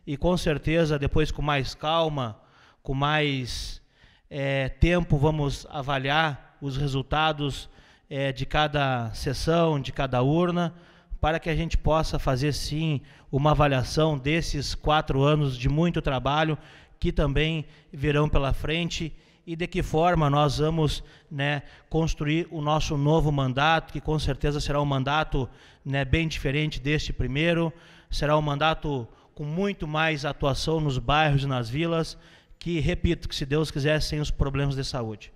e, com certeza, depois com mais calma, com mais é, tempo, vamos avaliar os resultados é, de cada sessão, de cada urna, para que a gente possa fazer sim uma avaliação desses quatro anos de muito trabalho que também virão pela frente e de que forma nós vamos né, construir o nosso novo mandato, que com certeza será um mandato né, bem diferente deste primeiro, será um mandato com muito mais atuação nos bairros e nas vilas, que, repito, que se Deus quiser, sem os problemas de saúde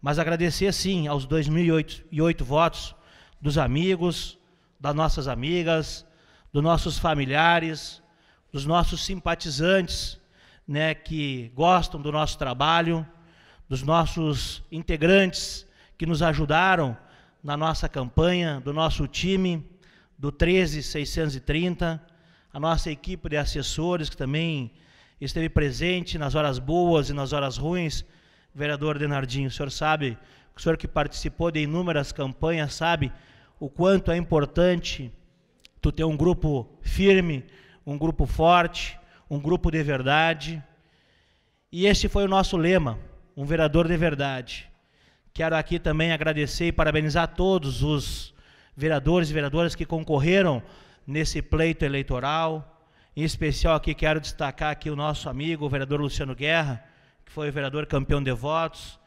mas agradecer sim aos 2008 votos dos amigos, das nossas amigas, dos nossos familiares, dos nossos simpatizantes, né, que gostam do nosso trabalho, dos nossos integrantes que nos ajudaram na nossa campanha, do nosso time do 13630, a nossa equipe de assessores que também esteve presente nas horas boas e nas horas ruins vereador Denardinho, o senhor sabe, o senhor que participou de inúmeras campanhas, sabe o quanto é importante tu ter um grupo firme, um grupo forte, um grupo de verdade. E este foi o nosso lema, um vereador de verdade. Quero aqui também agradecer e parabenizar todos os vereadores e vereadoras que concorreram nesse pleito eleitoral. Em especial aqui quero destacar aqui o nosso amigo, o vereador Luciano Guerra, que foi vereador campeão de votos,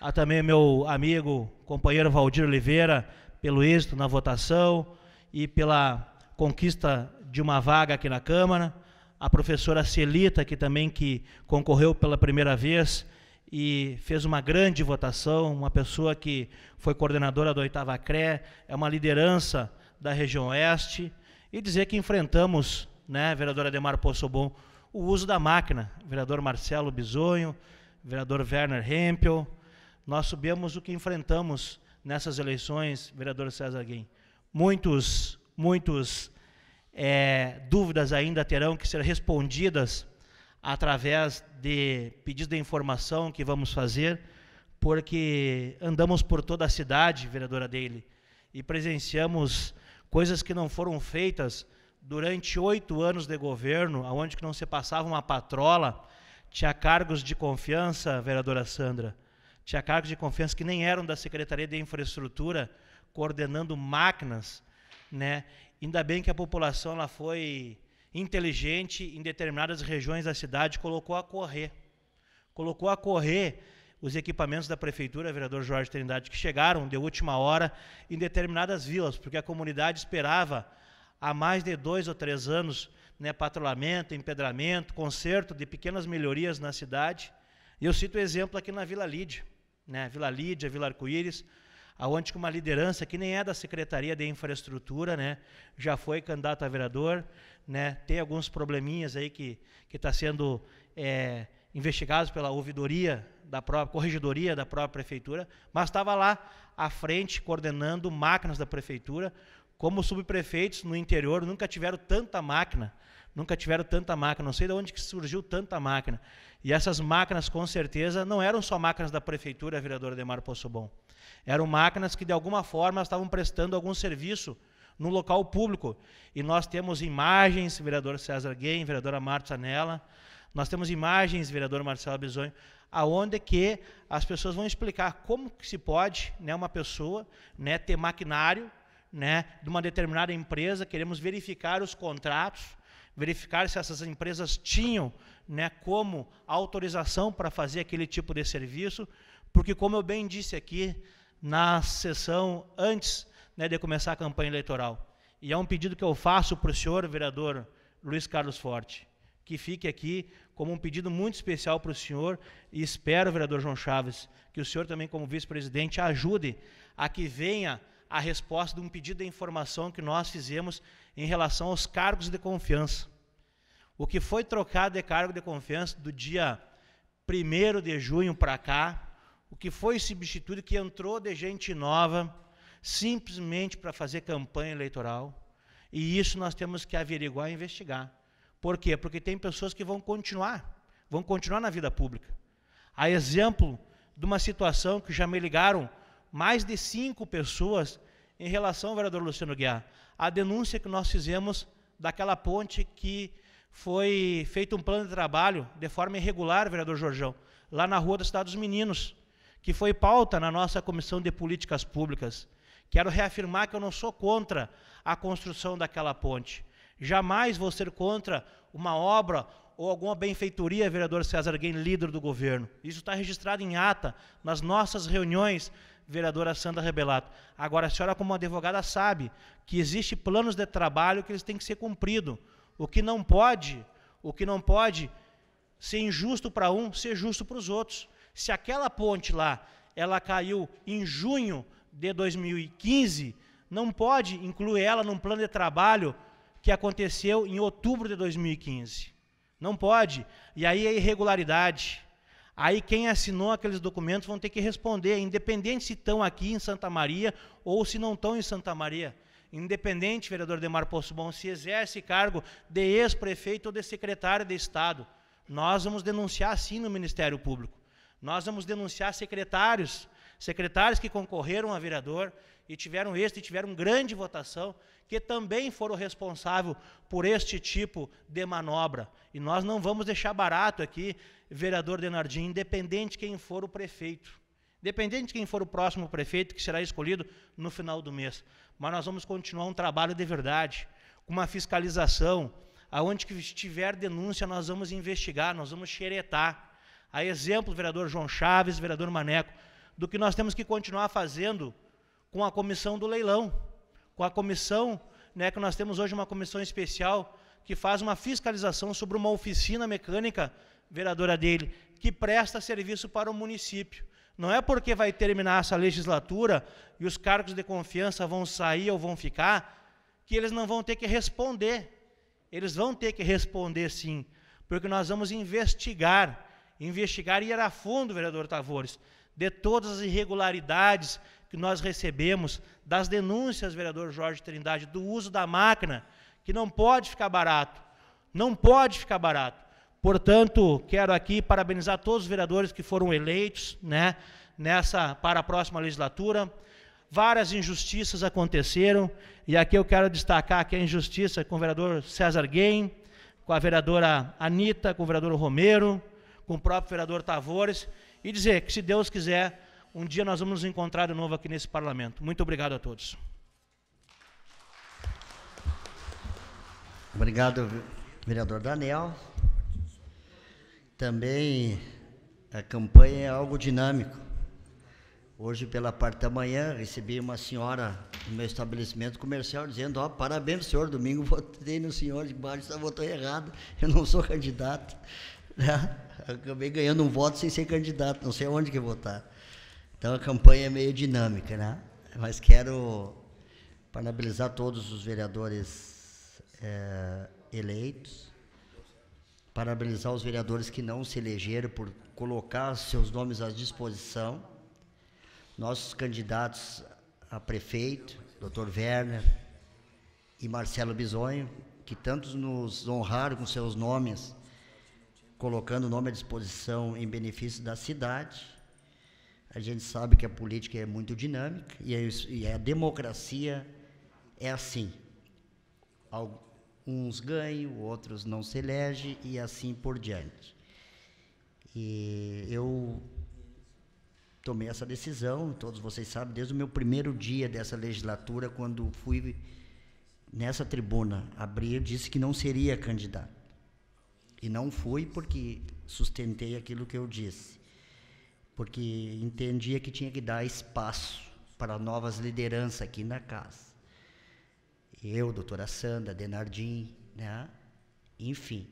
a também meu amigo, companheiro Valdir Oliveira, pelo êxito na votação e pela conquista de uma vaga aqui na Câmara, a professora Celita, que também que concorreu pela primeira vez e fez uma grande votação, uma pessoa que foi coordenadora da oitava CRE, é uma liderança da região oeste, e dizer que enfrentamos, né, vereadora Demar Poçobon, o uso da máquina. vereador Marcelo Bisonho, vereador Werner Hempel, nós sabemos o que enfrentamos nessas eleições, vereador César Guim. Muitos, muitos é, dúvidas ainda terão que ser respondidas através de pedidos de informação que vamos fazer, porque andamos por toda a cidade, vereadora Dele, e presenciamos coisas que não foram feitas durante oito anos de governo, aonde que não se passava uma patrola, tinha cargos de confiança, vereadora Sandra, tinha cargos de confiança que nem eram da Secretaria de Infraestrutura, coordenando máquinas, né? Ainda bem que a população lá foi inteligente em determinadas regiões da cidade colocou a correr. Colocou a correr os equipamentos da prefeitura, vereador Jorge Trindade, que chegaram de última hora em determinadas vilas, porque a comunidade esperava há mais de dois ou três anos né, patrulhamento, empedramento, conserto de pequenas melhorias na cidade. E eu cito o exemplo aqui na Vila Lídia, né, Vila Lídia, Vila Arco-Íris, com uma liderança que nem é da Secretaria de Infraestrutura, né, já foi candidato a vereador, né, tem alguns probleminhas aí que está sendo é, investigados pela ouvidoria da própria corregedoria da própria prefeitura, mas estava lá à frente coordenando máquinas da prefeitura. Como subprefeitos no interior nunca tiveram tanta máquina, nunca tiveram tanta máquina, não sei de onde que surgiu tanta máquina. E essas máquinas, com certeza, não eram só máquinas da prefeitura, vereador Demar Poço Bom. Eram máquinas que, de alguma forma, estavam prestando algum serviço no local público. E nós temos imagens, vereador César Guen, vereadora Marta Sanella, nós temos imagens, vereador Marcelo Bisonho, aonde é que as pessoas vão explicar como que se pode, né, uma pessoa, né, ter maquinário, né, de uma determinada empresa, queremos verificar os contratos, verificar se essas empresas tinham, né, como autorização para fazer aquele tipo de serviço, porque como eu bem disse aqui na sessão antes, né, de começar a campanha eleitoral, e é um pedido que eu faço para o senhor vereador Luiz Carlos Forte, que fique aqui como um pedido muito especial para o senhor e espero, vereador João Chaves, que o senhor também, como vice-presidente, ajude a que venha a resposta de um pedido de informação que nós fizemos em relação aos cargos de confiança. O que foi trocado de cargo de confiança do dia 1 de junho para cá, o que foi substituído, que entrou de gente nova, simplesmente para fazer campanha eleitoral, e isso nós temos que averiguar e investigar. Por quê? Porque tem pessoas que vão continuar, vão continuar na vida pública. Há exemplo de uma situação que já me ligaram mais de cinco pessoas em relação ao vereador Luciano Guiar. A denúncia que nós fizemos daquela ponte que foi feito um plano de trabalho de forma irregular, vereador Jorjão, lá na Rua da Cidade dos Meninos, que foi pauta na nossa Comissão de Políticas Públicas. Quero reafirmar que eu não sou contra a construção daquela ponte. Jamais vou ser contra uma obra ou alguma benfeitoria, vereador César Guem, líder do governo. Isso está registrado em ata, nas nossas reuniões, vereadora Sandra Rebelato. Agora, a senhora, como advogada, sabe que existem planos de trabalho que eles têm que ser cumpridos. O que não pode, o que não pode ser injusto para um, ser justo para os outros. Se aquela ponte lá, ela caiu em junho de 2015, não pode incluir ela num plano de trabalho que aconteceu em outubro de 2015. Não pode. E aí é irregularidade. Aí quem assinou aqueles documentos vão ter que responder, independente se estão aqui em Santa Maria ou se não estão em Santa Maria. Independente, vereador Demar Poço Bom, se exerce cargo de ex-prefeito ou de secretário de Estado, nós vamos denunciar sim no Ministério Público. Nós vamos denunciar secretários, secretários que concorreram a vereador, e tiveram êxito e tiveram grande votação, que também foram responsáveis por este tipo de manobra. E nós não vamos deixar barato aqui, vereador Denardim, independente de quem for o prefeito. Independente de quem for o próximo prefeito que será escolhido no final do mês. Mas nós vamos continuar um trabalho de verdade, com uma fiscalização, aonde que tiver denúncia, nós vamos investigar, nós vamos xeretar. A exemplo, vereador João Chaves, vereador Maneco, do que nós temos que continuar fazendo com a comissão do leilão, com a comissão, né, que nós temos hoje uma comissão especial que faz uma fiscalização sobre uma oficina mecânica, vereadora dele, que presta serviço para o município. Não é porque vai terminar essa legislatura e os cargos de confiança vão sair ou vão ficar, que eles não vão ter que responder. Eles vão ter que responder sim, porque nós vamos investigar, investigar e ir a fundo, vereador Tavores, de todas as irregularidades que nós recebemos das denúncias, vereador Jorge Trindade, do uso da máquina, que não pode ficar barato. Não pode ficar barato. Portanto, quero aqui parabenizar todos os vereadores que foram eleitos né, nessa, para a próxima legislatura. Várias injustiças aconteceram, e aqui eu quero destacar aqui a injustiça com o vereador César Guim com a vereadora Anitta, com o vereador Romero, com o próprio vereador Tavores, e dizer que, se Deus quiser, um dia nós vamos nos encontrar de novo aqui nesse parlamento. Muito obrigado a todos. Obrigado, vereador Daniel. Também a campanha é algo dinâmico. Hoje, pela parte da manhã, recebi uma senhora no meu estabelecimento comercial dizendo: Ó, oh, parabéns, senhor, domingo votei no senhor de baixo, está votou errado, eu não sou candidato. Né? Acabei ganhando um voto sem ser candidato, não sei onde que votar. Então a campanha é meio dinâmica, né? Mas quero parabenizar todos os vereadores é, eleitos, parabenizar os vereadores que não se elegeram por colocar seus nomes à disposição. Nossos candidatos a prefeito, Dr. Werner e Marcelo Bisonho, que tantos nos honraram com seus nomes, colocando o nome à disposição em benefício da cidade a gente sabe que a política é muito dinâmica e é a, democracia é assim. Uns ganham, outros não se elegem e assim por diante. E eu tomei essa decisão, todos vocês sabem, desde o meu primeiro dia dessa legislatura, quando fui nessa tribuna abrir, eu disse que não seria candidato. E não fui porque sustentei aquilo que eu disse porque entendia que tinha que dar espaço para novas lideranças aqui na casa. Eu, doutora Sandra, Denardim, né? enfim.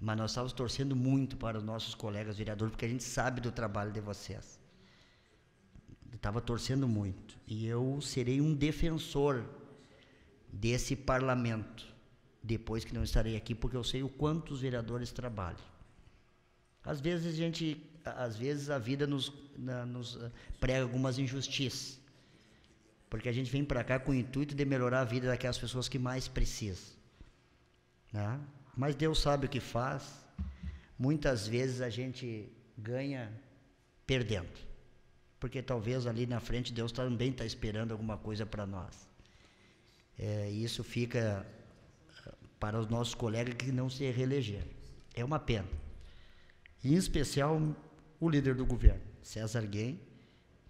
Mas nós estávamos torcendo muito para os nossos colegas vereadores, porque a gente sabe do trabalho de vocês. Estava torcendo muito. E eu serei um defensor desse parlamento, depois que não estarei aqui, porque eu sei o quanto os vereadores trabalham. Às vezes a gente às vezes a vida nos, na, nos ah, prega algumas injustiças. Porque a gente vem para cá com o intuito de melhorar a vida daquelas pessoas que mais precisam. Né? Mas Deus sabe o que faz. Muitas vezes a gente ganha perdendo. Porque talvez ali na frente Deus também está esperando alguma coisa para nós. É, isso fica ah, para os nossos colegas que não se reelegeram. É uma pena. Em especial, o líder do governo, César Guém,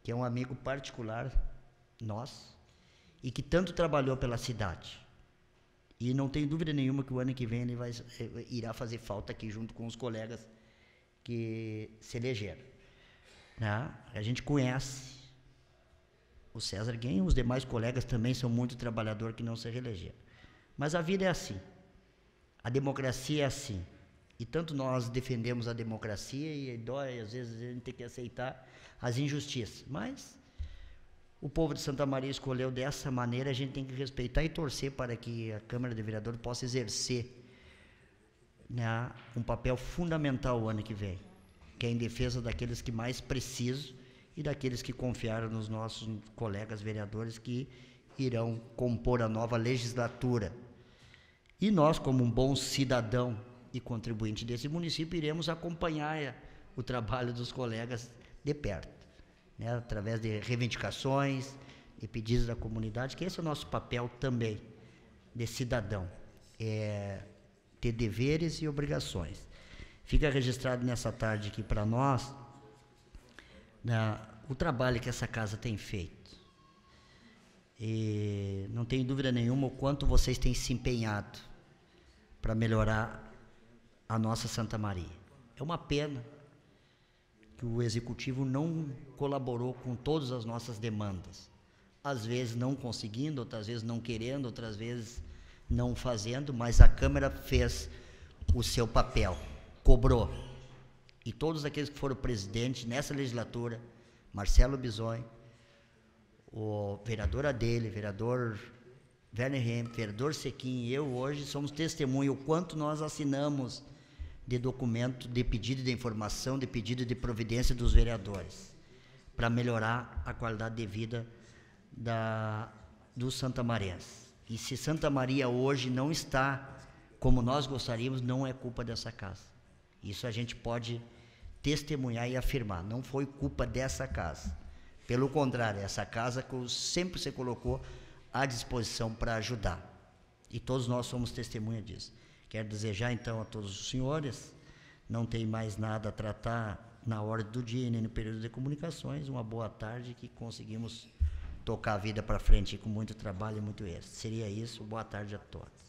que é um amigo particular nosso e que tanto trabalhou pela cidade. E não tenho dúvida nenhuma que o ano que vem ele vai, eh, irá fazer falta aqui junto com os colegas que se elegeram. Né? A gente conhece o César Guém, os demais colegas também são muito trabalhador que não se reelegeram. Mas a vida é assim. A democracia é assim. E tanto nós defendemos a democracia e dói, às vezes a gente tem que aceitar as injustiças. Mas o povo de Santa Maria escolheu dessa maneira, a gente tem que respeitar e torcer para que a Câmara de Vereadores possa exercer né, um papel fundamental o ano que vem, que é em defesa daqueles que mais precisam e daqueles que confiaram nos nossos colegas vereadores que irão compor a nova legislatura. E nós, como um bom cidadão e contribuinte desse município, iremos acompanhar eh, o trabalho dos colegas de perto, né? através de reivindicações e pedidos da comunidade, que esse é o nosso papel também de cidadão, é ter deveres e obrigações. Fica registrado nessa tarde aqui para nós né, o trabalho que essa casa tem feito. E não tenho dúvida nenhuma o quanto vocês têm se empenhado para melhorar a nossa Santa Maria. É uma pena que o executivo não colaborou com todas as nossas demandas. Às vezes não conseguindo, outras vezes não querendo, outras vezes não fazendo, mas a Câmara fez o seu papel, cobrou. E todos aqueles que foram presidentes nessa legislatura, Marcelo Bisoy o vereador Adele, vereador Werner Hemp, vereador Sequim e eu hoje somos testemunho o quanto nós assinamos de documento de pedido de informação, de pedido de providência dos vereadores, para melhorar a qualidade de vida da, Santa santamarenses. E se Santa Maria hoje não está como nós gostaríamos, não é culpa dessa casa. Isso a gente pode testemunhar e afirmar. Não foi culpa dessa casa. Pelo contrário, essa casa sempre se colocou à disposição para ajudar. E todos nós somos testemunha disso. Quero desejar então a todos os senhores, não tem mais nada a tratar na hora do dia nem no período de comunicações, uma boa tarde que conseguimos tocar a vida para frente com muito trabalho e muito êxito. Seria isso, boa tarde a todos.